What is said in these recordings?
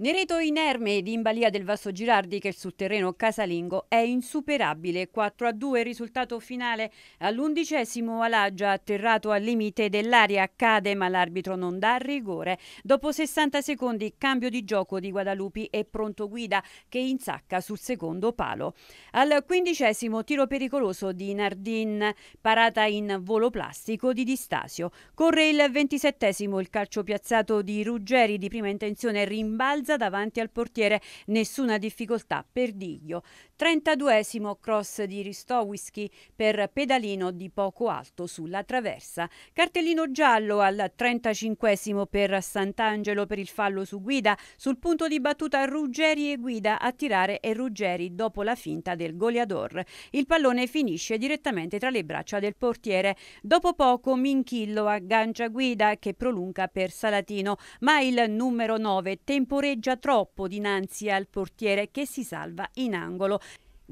Nereto inerme ed in balia del Vasso Girardi che sul terreno casalingo è insuperabile. 4 a 2 risultato finale all'undicesimo Alagia atterrato al limite dell'aria cade ma l'arbitro non dà rigore. Dopo 60 secondi cambio di gioco di Guadalupi e pronto guida che insacca sul secondo palo. Al quindicesimo tiro pericoloso di Nardin parata in volo plastico di Distasio. Corre il ventisettesimo il calcio piazzato di Ruggeri di prima intenzione rimbalza davanti al portiere. Nessuna difficoltà per Diglio. 32 cross di Ristowiski per pedalino di poco alto sulla traversa. Cartellino giallo al 35 per Sant'Angelo per il fallo su guida. Sul punto di battuta Ruggeri e guida a tirare e Ruggeri dopo la finta del goleador. Il pallone finisce direttamente tra le braccia del portiere. Dopo poco Minchillo aggancia guida che prolunga per Salatino, ma il numero 9 temporeggia troppo dinanzi al portiere che si salva in angolo.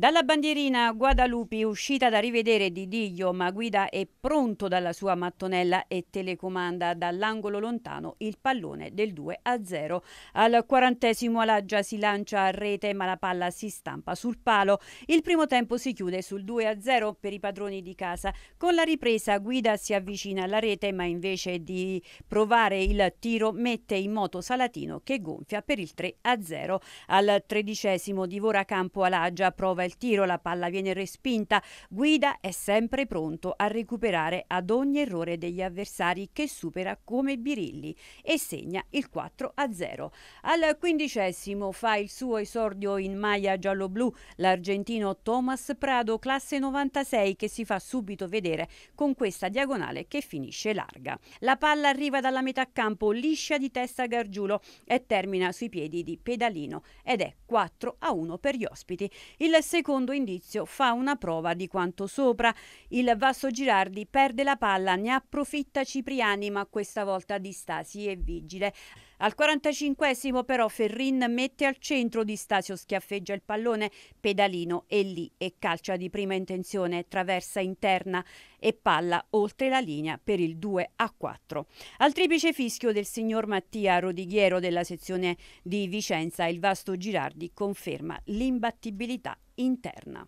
Dalla bandierina Guadalupi, uscita da rivedere di Diglio, ma guida è pronto dalla sua mattonella e telecomanda dall'angolo lontano il pallone del 2 a 0. Al quarantesimo Alaggia si lancia a rete, ma la palla si stampa sul palo. Il primo tempo si chiude sul 2 a 0 per i padroni di casa. Con la ripresa guida si avvicina alla rete, ma invece di provare il tiro mette in moto Salatino che gonfia per il 3 a 0. Al tredicesimo divora campo Alaggia prova il tiro, la palla viene respinta. Guida è sempre pronto a recuperare ad ogni errore degli avversari che supera come Birilli e segna il 4 a 0. Al quindicesimo fa il suo esordio in maglia giallo-blu l'argentino Thomas Prado, classe 96, che si fa subito vedere con questa diagonale che finisce larga. La palla arriva dalla metà campo, liscia di testa Gargiulo e termina sui piedi di Pedalino ed è 4 a 1 per gli ospiti. Il secondo secondo indizio fa una prova di quanto sopra. Il Vasso Girardi perde la palla, ne approfitta Cipriani, ma questa volta di Stasi è vigile. Al 45 esimo però Ferrin mette al centro di Stasio, schiaffeggia il pallone, pedalino e lì e calcia di prima intenzione, traversa interna e palla oltre la linea per il 2 a 4. Al tripice fischio del signor Mattia Rodighiero della sezione di Vicenza, il vasto Girardi conferma l'imbattibilità interna.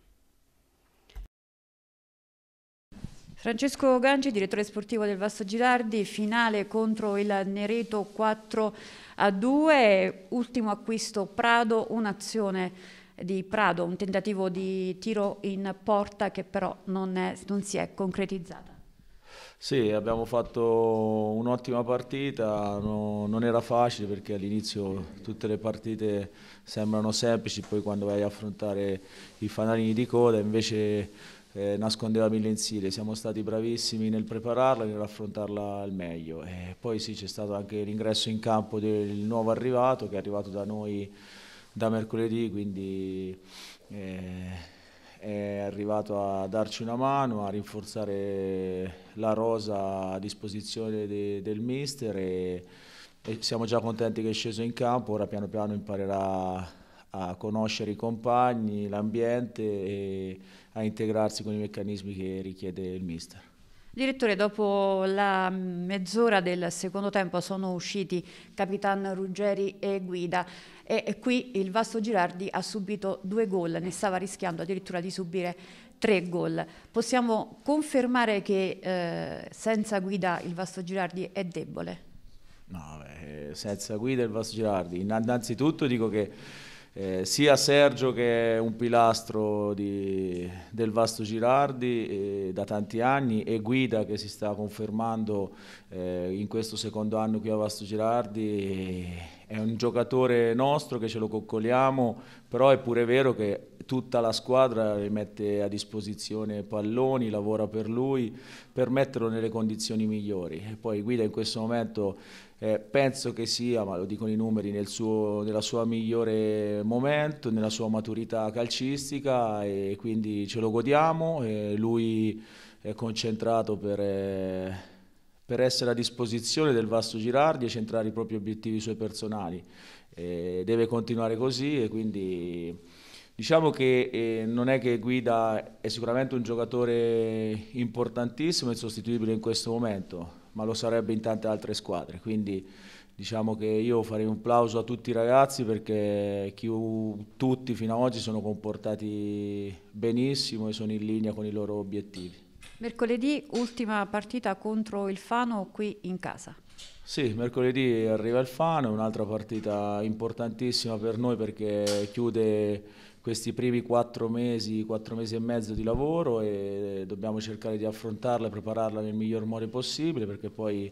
Francesco Ganci, direttore sportivo del Vasto Girardi, finale contro il Nereto 4 a 2, ultimo acquisto Prado, un'azione di Prado, un tentativo di tiro in porta che però non, è, non si è concretizzata. Sì, abbiamo fatto un'ottima partita, no, non era facile perché all'inizio tutte le partite sembrano semplici, poi quando vai a affrontare i fanalini di coda invece eh, nascondeva mille insidie, siamo stati bravissimi nel prepararla e nell'affrontarla al meglio. E poi sì, c'è stato anche l'ingresso in campo del nuovo arrivato che è arrivato da noi da mercoledì, quindi eh, è arrivato a darci una mano, a rinforzare la rosa a disposizione de, del mister e, e siamo già contenti che è sceso in campo, ora piano piano imparerà a conoscere i compagni, l'ambiente e a integrarsi con i meccanismi che richiede il mister. Direttore, dopo la mezz'ora del secondo tempo sono usciti Capitan Ruggeri e Guida e, qui il Vasto Girardi ha subito due gol, ne stava rischiando addirittura di subire tre gol. Possiamo confermare che eh, senza Guida il Vasto Girardi è debole? No, beh, eh, senza Guida il Vasto Girardi. Innanzitutto dico che eh, sia Sergio che è un pilastro di, del Vasto Girardi eh, da tanti anni e Guida che si sta confermando eh, in questo secondo anno qui a Vasto Girardi eh, è un giocatore nostro che ce lo coccoliamo però è pure vero che tutta la squadra mette a disposizione palloni, lavora per lui per metterlo nelle condizioni migliori e poi Guida in questo momento eh, penso che sia, ma lo dicono i numeri, nel suo, nella sua migliore momento, nella sua maturità calcistica e quindi ce lo godiamo. E eh, lui è concentrato per... Eh, per essere a disposizione del vasto Girardi e centrare i propri obiettivi suoi personali. Eh, deve continuare così e quindi diciamo che eh, non è che Guida è sicuramente un giocatore importantissimo e insostituibile in questo momento, ma lo sarebbe in tante altre squadre. Quindi diciamo che io farei un plauso a tutti i ragazzi perché chi, tutti fino ad oggi sono comportati benissimo e sono in linea con i loro obiettivi. Mercoledì ultima partita contro il Fano qui in casa. Sì, mercoledì arriva il Fano, è un'altra partita importantissima per noi perché chiude questi primi quattro mesi, quattro mesi e mezzo di lavoro e dobbiamo cercare di affrontarla e prepararla nel miglior modo possibile perché poi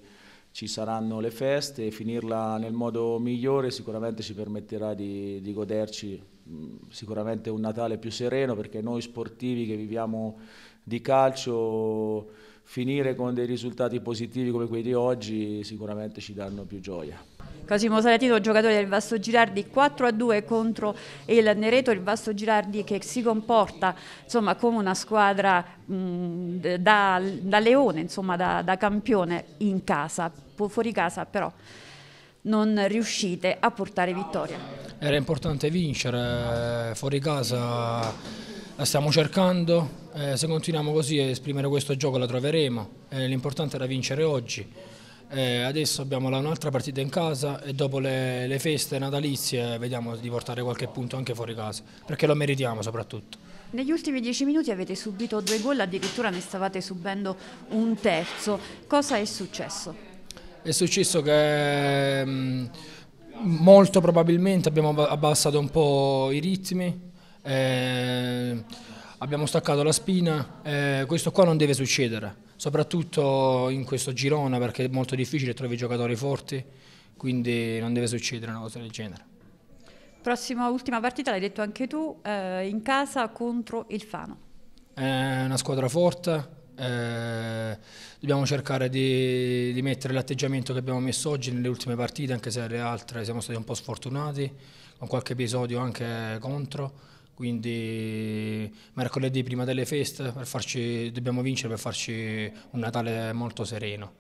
ci saranno le feste e finirla nel modo migliore sicuramente ci permetterà di, di goderci sicuramente un Natale più sereno perché noi sportivi che viviamo di calcio finire con dei risultati positivi come quelli di oggi sicuramente ci danno più gioia. Cosimo Salatino, giocatore del Vasto Girardi, 4 a 2 contro il Nereto, il Vasto Girardi che si comporta insomma, come una squadra mh, da, da, leone, insomma, da, da campione in casa, fuori casa però non riuscite a portare vittoria. Era importante vincere, eh, fuori casa la stiamo cercando, eh, se continuiamo così a esprimere questo gioco la troveremo, eh, l'importante era vincere oggi. Eh, adesso abbiamo un'altra partita in casa e dopo le, le, feste natalizie vediamo di portare qualche punto anche fuori casa, perché lo meritiamo soprattutto. Negli ultimi dieci minuti avete subito due gol, addirittura ne stavate subendo un terzo. Cosa è successo? È successo che mm, molto probabilmente abbiamo abbassato un po' i ritmi, eh, abbiamo staccato la spina, eh, questo qua non deve succedere soprattutto in questo girone perché è molto difficile, trovare giocatori forti, quindi non deve succedere una cosa del genere. Prossima, ultima partita, l'hai detto anche tu, eh, in casa contro il Fano. È una squadra forte, eh, dobbiamo cercare di, di mettere l'atteggiamento che abbiamo messo oggi nelle ultime partite, anche se le altre siamo stati un po' sfortunati, con qualche episodio anche contro quindi mercoledì prima delle feste farci, dobbiamo vincere per farci un Natale molto sereno.